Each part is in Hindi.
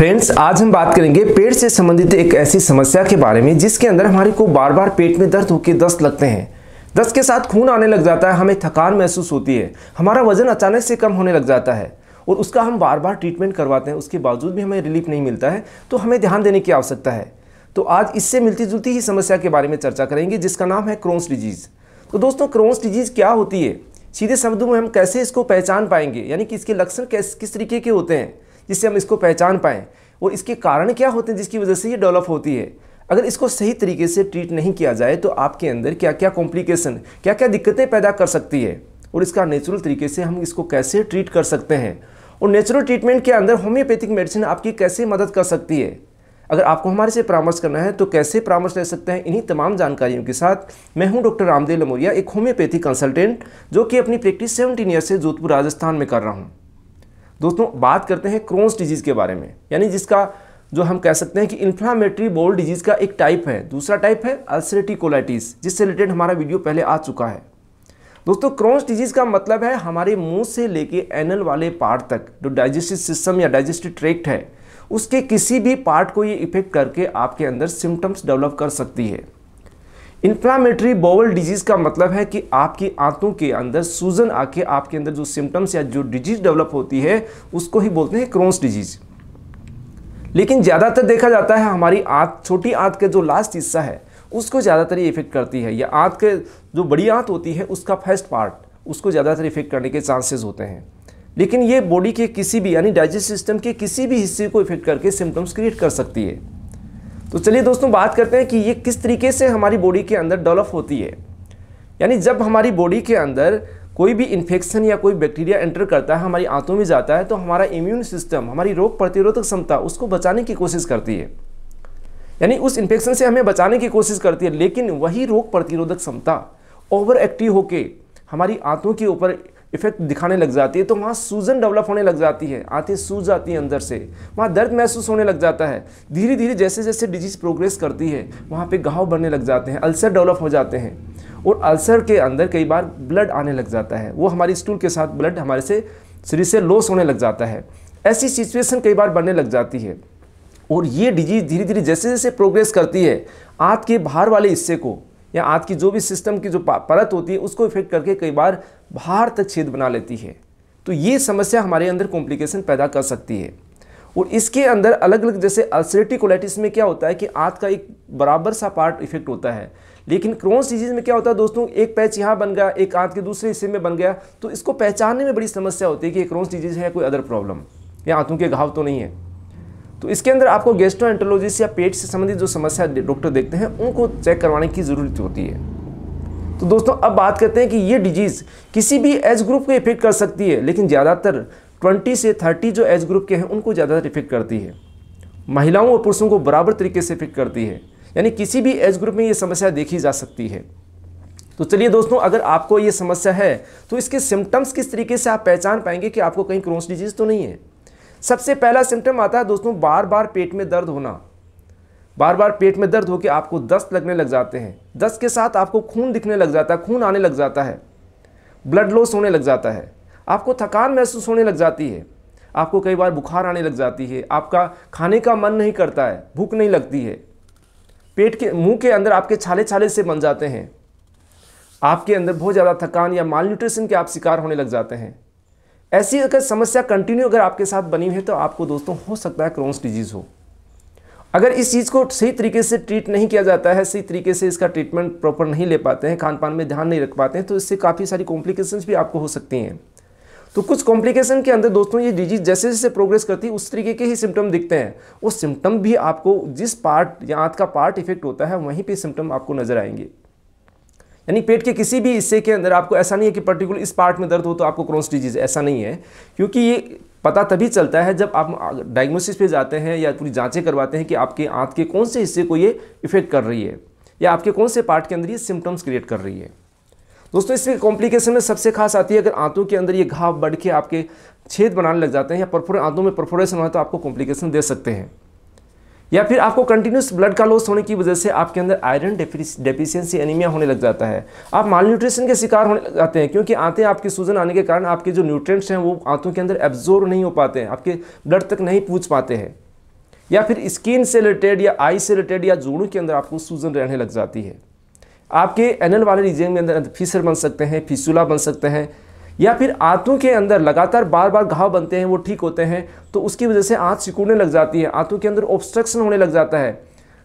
फ्रेंड्स आज हम बात करेंगे पेट से संबंधित एक ऐसी समस्या के बारे में जिसके अंदर हमारे को बार बार पेट में दर्द होकर दस्त लगते हैं दस्त के साथ खून आने लग जाता है हमें थकान महसूस होती है हमारा वजन अचानक से कम होने लग जाता है और उसका हम बार बार ट्रीटमेंट करवाते हैं उसके बावजूद भी हमें रिलीफ नहीं मिलता है तो हमें ध्यान देने की आवश्यकता है तो आज इससे मिलती जुलती ही समस्या के बारे में चर्चा करेंगे जिसका नाम है क्रोन्स डिजीज़ तो दोस्तों क्रोन्स डिजीज़ क्या होती है सीधे शब्दों में हम कैसे इसको पहचान पाएंगे यानी कि इसके लक्षण किस तरीके के होते हैं जिससे हम इसको पहचान पाएँ और इसके कारण क्या होते हैं जिसकी वजह से ये डेवलप होती है अगर इसको सही तरीके से ट्रीट नहीं किया जाए तो आपके अंदर क्या क्या कॉम्प्लिकेशन क्या क्या दिक्कतें पैदा कर सकती है और इसका नेचुरल तरीके से हम इसको कैसे ट्रीट कर सकते हैं और नेचुरल ट्रीटमेंट के अंदर होम्योपैथिक मेडिसिन आपकी कैसे मदद कर सकती है अगर आपको हमारे से परामर्श करना है तो कैसे परामर्श ले सकते हैं इन्हीं तमाम जानकारियों के साथ मैं हूं डॉक्टर रामदेव लमोरिया एक होम्योपैथी कंसल्टेंट जो कि अपनी प्रैक्टिस 17 ईयर से जोधपुर राजस्थान में कर रहा हूं दोस्तों बात करते हैं क्रोन्स डिजीज़ के बारे में यानी जिसका जो हम कह सकते हैं कि इन्फ्लामेटरी बोल डिजीज़ का एक टाइप है दूसरा टाइप है अल्सरेटिकोलाइटिस कोलाइटिस जिससे रिलेटेड हमारा वीडियो पहले आ चुका है दोस्तों क्रोन्स डिजीज़ का मतलब है हमारे मुंह से लेके एनल वाले पार्ट तक जो डाइजेस्टिव सिस्टम या डाइजेस्टिव ट्रैक्ट है उसके किसी भी पार्ट को ये इफेक्ट करके आपके अंदर सिम्टम्स डेवलप कर सकती है इन्फ्लामेटरी बोवल डिजीज़ का मतलब है कि आपकी आंतों के अंदर सूजन आके आपके अंदर जो सिम्टम्स या जो डिजीज़ डेवलप होती है उसको ही बोलते हैं क्रोन्स डिजीज़ लेकिन ज़्यादातर देखा जाता है हमारी आँत छोटी आँत का जो लास्ट हिस्सा है उसको ज़्यादातर ये इफेक्ट करती है या आँत के जो बड़ी आँत होती है उसका फर्स्ट पार्ट उसको ज़्यादातर इफेक्ट करने के चांसेस होते हैं लेकिन ये बॉडी के किसी भी यानी डाइजेस्ट सिस्टम के किसी भी हिस्से को इफेक्ट करके सिम्टम्स क्रिएट कर सकती है तो चलिए दोस्तों बात करते हैं कि ये किस तरीके से हमारी बॉडी के अंदर डेवलप होती है यानी जब हमारी बॉडी के अंदर कोई भी इन्फेक्शन या कोई बैक्टीरिया एंटर करता है हमारी आंतों में जाता है तो हमारा इम्यून सिस्टम हमारी रोग प्रतिरोधक क्षमता उसको बचाने की कोशिश करती है यानी उस इन्फेक्शन से हमें बचाने की कोशिश करती है लेकिन वही रोग प्रतिरोधक क्षमता ओवर एक्टिव होकर हमारी आंतों के ऊपर इफेक्ट दिखाने लग जाती है तो वहाँ सूजन डेवलप होने लग जाती है आँखें सूज जाती हैं अंदर से वहाँ दर्द महसूस होने लग जाता है धीरे धीरे जैसे जैसे डिजीज़ प्रोग्रेस करती है वहाँ पे घाव बनने लग जाते हैं अल्सर डेवलप हो जाते हैं और अल्सर के अंदर कई बार ब्लड आने लग जाता है वो हमारी स्टूल के साथ ब्लड हमारे से शरीर से लॉस होने लग जाता है ऐसी सिचुएसन कई बार बनने लग जाती है और ये डिजीज़ धीरे धीरे जैसे जैसे प्रोग्रेस करती है आँख के बाहर वाले हिस्से को या आँख की जो भी सिस्टम की जो परत होती है उसको इफेक्ट करके कई बार बाहर तक छेद बना लेती है तो ये समस्या हमारे अंदर कॉम्प्लिकेशन पैदा कर सकती है और इसके अंदर अलग अलग जैसे अल्सरेटिव कोलाइटिस में क्या होता है कि आँख का एक बराबर सा पार्ट इफेक्ट होता है लेकिन क्रोन्स डिजीज़ में क्या होता है दोस्तों एक पैच यहाँ बन गया एक आँत के दूसरे हिस्से में बन गया तो इसको पहचानने में बड़ी समस्या होती है कि क्रोन्स डिजीज़ है कोई अदर प्रॉब्लम या आंतों के घाव तो नहीं है तो इसके अंदर आपको गेस्ट्रोएंटोलॉजिस्ट या पेट से संबंधित जो समस्या डॉक्टर देखते हैं उनको चेक करवाने की ज़रूरत होती है तो दोस्तों अब बात करते हैं कि ये डिजीज़ किसी भी एज ग्रुप को इफेक्ट कर सकती है लेकिन ज़्यादातर 20 से 30 जो एज ग्रुप के हैं उनको ज़्यादातर इफेक्ट करती है महिलाओं और पुरुषों को बराबर तरीके से इफेक्ट करती है यानी किसी भी एज ग्रुप में ये समस्या देखी जा सकती है तो चलिए दोस्तों अगर आपको ये समस्या है तो इसके सिम्टम्स किस तरीके से आप पहचान पाएंगे कि आपको कहीं क्रोन्स डिजीज़ तो नहीं है सबसे पहला सिम्टम आता है दोस्तों बार बार पेट में दर्द होना बार बार पेट में दर्द होकर आपको दस्त लगने लग जाते हैं दस्त के साथ आपको खून दिखने लग जाता है खून आने लग जाता है ब्लड लॉस होने लग जाता है आपको थकान महसूस होने लग जाती है आपको कई बार बुखार आने लग जाती है आपका खाने का मन नहीं करता है भूख नहीं लगती है पेट के मुंह के अंदर आपके छाले छाले से बन जाते हैं आपके अंदर बहुत ज़्यादा थकान या माल न्यूट्रिशन के आप शिकार होने लग जाते हैं ऐसी अगर समस्या कंटिन्यू अगर आपके साथ बनी है तो आपको दोस्तों हो सकता है क्रोन्स डिजीज़ हो अगर इस चीज़ को सही तरीके से ट्रीट नहीं किया जाता है सही तरीके से इसका ट्रीटमेंट प्रॉपर नहीं ले पाते हैं खान पान में ध्यान नहीं रख पाते हैं तो इससे काफ़ी सारी कॉम्प्लिकेशंस भी आपको हो सकती हैं तो कुछ कॉम्प्लिकेशन के अंदर दोस्तों ये डिजीज जैसे जैसे प्रोग्रेस करती है उस तरीके के ही सिम्टम दिखते हैं वो सिम्टम भी आपको जिस पार्ट या आँख का पार्ट इफेक्ट होता है वहीं पर सिम्टम आपको नजर आएंगे यानी पेट के किसी भी हिस्से के अंदर आपको ऐसा नहीं है कि पर्टिकुलर इस पार्ट में दर्द हो तो आपको क्रोन्स डिजीज ऐसा नहीं है क्योंकि ये पता तभी चलता है जब आप डायग्नोसिस पे जाते हैं या पूरी जांचें करवाते हैं कि आपके आँख के कौन से हिस्से को ये इफेक्ट कर रही है या आपके कौन से पार्ट के अंदर ये सिम्टम्स क्रिएट कर रही है दोस्तों इसमें कॉम्प्लिकेशन में सबसे खास आती है अगर आंतों के अंदर ये घाव बढ़ के आपके छेद बनाने लग जाते हैं या परफोरे आंतों में परफोरेशन हो तो आपको कॉम्प्लिकेशन दे सकते हैं या फिर आपको कंटिन्यूस ब्लड का लॉस होने की वजह से आपके अंदर आयरन डेफिशिएंसी एनीमिया होने लग जाता है आप माल न्यूट्रिशन के शिकार होने लग जाते हैं क्योंकि आते आपकी सूजन आने के कारण आपके जो न्यूट्रिएंट्स हैं वो आंतों के अंदर एब्जॉर्व नहीं हो पाते हैं आपके ब्लड तक नहीं पूछ पाते हैं या फिर स्किन से रिलेटेड या आई से रिलेटेड या जोड़ों के अंदर आपको सूजन रहने लग जाती है आपके एनल वाले रीजन के अंदर फिसर बन सकते हैं फिसूला बन सकते हैं या फिर आंतों के अंदर लगातार बार बार घाव बनते हैं वो ठीक होते हैं तो उसकी वजह से आँच सिकुड़ने लग जाती है आंतों के अंदर ऑब्स्ट्रक्शन होने लग जाता है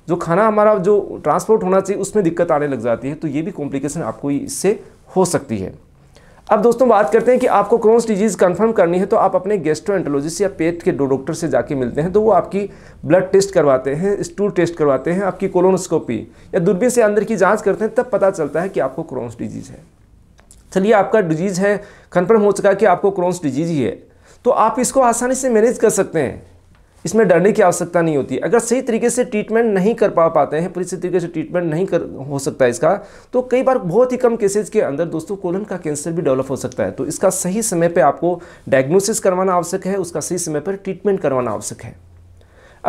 जो खाना हमारा जो ट्रांसपोर्ट होना चाहिए उसमें दिक्कत आने लग जाती है तो ये भी कॉम्प्लिकेशन आपको इससे हो सकती है अब दोस्तों बात करते हैं कि आपको क्रोन्स डिजीज़ कंफर्म करनी है तो आप अपने एंटोलॉजिस्ट या पेट के डॉक्टर से जाके मिलते हैं तो वो आपकी ब्लड टेस्ट करवाते हैं स्टूल टेस्ट करवाते हैं आपकी कोलोनोस्कोपी या दूरबीन से अंदर की जांच करते हैं तब पता चलता है कि आपको क्रोन्स डिजीज़ है चलिए आपका डिजीज़ है कन्फर्म हो चुका है कि आपको क्रोन्स डिजीज़ ही है तो आप इसको आसानी से मैनेज कर सकते हैं इसमें डरने की आवश्यकता नहीं होती अगर सही तरीके से ट्रीटमेंट नहीं कर पा पाते हैं पूरी तरीके से ट्रीटमेंट नहीं कर हो सकता इसका तो कई बार बहुत ही कम केसेज के अंदर दोस्तों कोलन का कैंसर भी डेवलप हो सकता है तो इसका सही समय पर आपको डायग्नोसिस करवाना आवश्यक है उसका सही समय पर ट्रीटमेंट करवाना आवश्यक है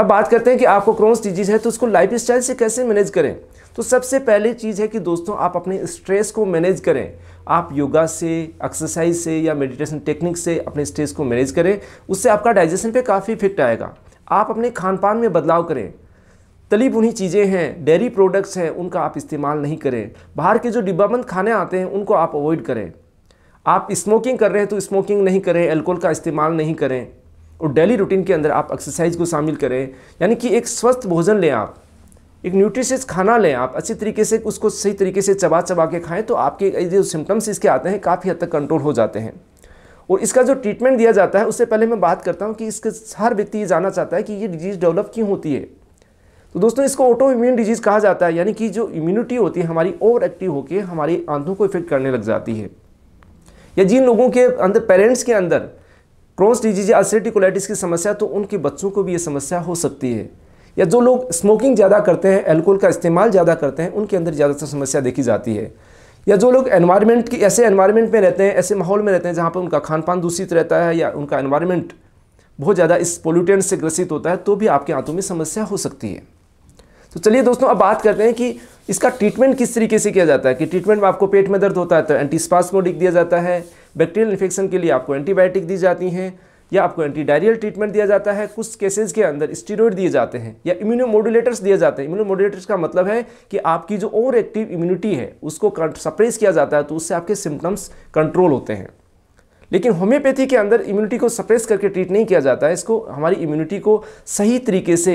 अब बात करते हैं कि आपको क्रोन्स डिजीज़ है तो उसको लाइफ स्टाइल से कैसे मैनेज करें तो सबसे पहले चीज़ है कि दोस्तों आप अपने स्ट्रेस को मैनेज करें आप योगा से एक्सरसाइज से या मेडिटेशन टेक्निक से अपने स्ट्रेस को मैनेज करें उससे आपका डाइजेशन पे काफ़ी इफेक्ट आएगा आप अपने खान पान में बदलाव करें तली भुनी चीज़ें हैं डेयरी प्रोडक्ट्स हैं उनका आप इस्तेमाल नहीं करें बाहर के जो डिब्बाबंद खाने आते हैं उनको आप अवॉइड करें आप स्मोकिंग कर रहे हैं तो स्मोकिंग नहीं करें एल्कोहल का इस्तेमाल नहीं करें और डेली रूटीन के अंदर आप एक्सरसाइज को शामिल करें यानी कि एक स्वस्थ भोजन लें आप एक न्यूट्रिशियस खाना लें आप अच्छी तरीके से उसको सही तरीके से चबा चबा के खाएँ तो आपके जो सिम्टम्स इसके आते हैं काफ़ी हद तक कंट्रोल हो जाते हैं और इसका जो ट्रीटमेंट दिया जाता है उससे पहले मैं बात करता हूँ कि इसके हर व्यक्ति ये जानना चाहता है कि ये डिजीज़ डेवलप क्यों होती है तो दोस्तों इसको ऑटो इम्यून डिजीज़ कहा जाता है यानी कि जो इम्यूनिटी होती है हमारी ओवर एक्टिव होकर हमारी आंधों को इफेक्ट करने लग जाती है या जिन लोगों के अंदर पेरेंट्स के अंदर क्रोन्स डिजीज या अल्सरेटिकुलाइटिस की समस्या तो उनके बच्चों को भी ये समस्या हो सकती है या जो लोग स्मोकिंग ज़्यादा करते हैं एल्कोहल का इस्तेमाल ज़्यादा करते हैं उनके अंदर ज़्यादातर समस्या देखी जाती है या जो लोग एनवायरनमेंट की ऐसे एनवायरनमेंट में रहते हैं ऐसे माहौल में रहते हैं जहाँ पर उनका खान पान दूषित रहता है या उनका एनवायरनमेंट बहुत ज़्यादा इस पोल्यूटेंट से ग्रसित होता है तो भी आपके आंतों में समस्या हो सकती है तो चलिए दोस्तों अब बात करते हैं कि इसका ट्रीटमेंट किस तरीके से किया जाता है कि ट्रीटमेंट में आपको पेट में दर्द होता है तो एंटीस्पास्मोडिक दिया जाता है बैक्टीरियल इन्फेक्शन के लिए आपको एंटीबायोटिक दी जाती हैं या आपको एंटी डायरियल ट्रीटमेंट दिया जाता है कुछ केसेस के अंदर स्टीरोड दिए जाते हैं या इम्यूनोमोडुलेटर्स दिए जाते हैं इम्यूनोमोडुलेटर्स का मतलब है कि आपकी जो ओवर एक्टिव इम्यूनिटी है उसको सप्रेस किया जाता है तो उससे आपके सिम्टम्स कंट्रोल होते हैं लेकिन होम्योपैथी के अंदर इम्यूनिटी को सप्रेस करके ट्रीट नहीं किया जाता है इसको हमारी इम्यूनिटी को सही तरीके से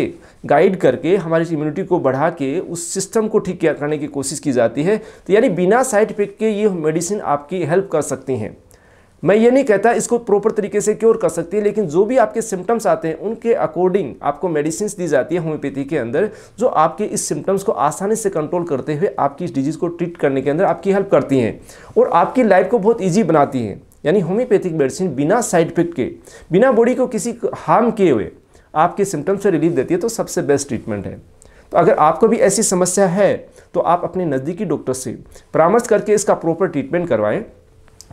गाइड करके हमारी इम्यूनिटी को बढ़ा के उस सिस्टम को ठीक करने की कोशिश की जाती है तो यानी बिना साइड इफेक्ट के ये मेडिसिन आपकी हेल्प कर सकती हैं मैं ये नहीं कहता इसको प्रॉपर तरीके से क्योर कर सकती है लेकिन जो भी आपके सिम्टम्स आते हैं उनके अकॉर्डिंग आपको मेडिसिन दी जाती है होम्योपैथी के अंदर जो आपके इस सिम्टम्स को आसानी से कंट्रोल करते हुए आपकी इस डिजीज़ को ट्रीट करने के अंदर आपकी हेल्प करती हैं और आपकी लाइफ को बहुत ईजी बनाती हैं यानी होम्योपैथिक मेडिसिन बिना साइड इफेक्ट के बिना बॉडी को किसी हार्म किए हुए आपके सिम्टम्स से रिलीफ देती है तो सबसे बेस्ट ट्रीटमेंट है तो अगर आपको भी ऐसी समस्या है तो आप अपने नज़दीकी डॉक्टर से परामर्श करके इसका प्रॉपर ट्रीटमेंट करवाएं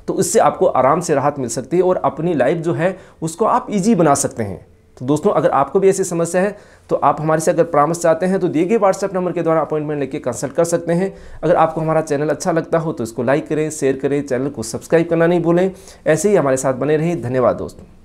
तो इससे आपको आराम से राहत मिल सकती है और अपनी लाइफ जो है उसको आप ईजी बना सकते हैं तो दोस्तों अगर आपको भी ऐसी समस्या है तो आप हमारे से अगर परामर्श चाहते हैं तो दिए गए व्हाट्सएप नंबर के द्वारा अपॉइंटमेंट लेके कंसल्ट कर सकते हैं अगर आपको हमारा चैनल अच्छा लगता हो तो इसको लाइक करें शेयर करें चैनल को सब्सक्राइब करना नहीं भूलें ऐसे ही हमारे साथ बने रहें धन्यवाद दोस्तों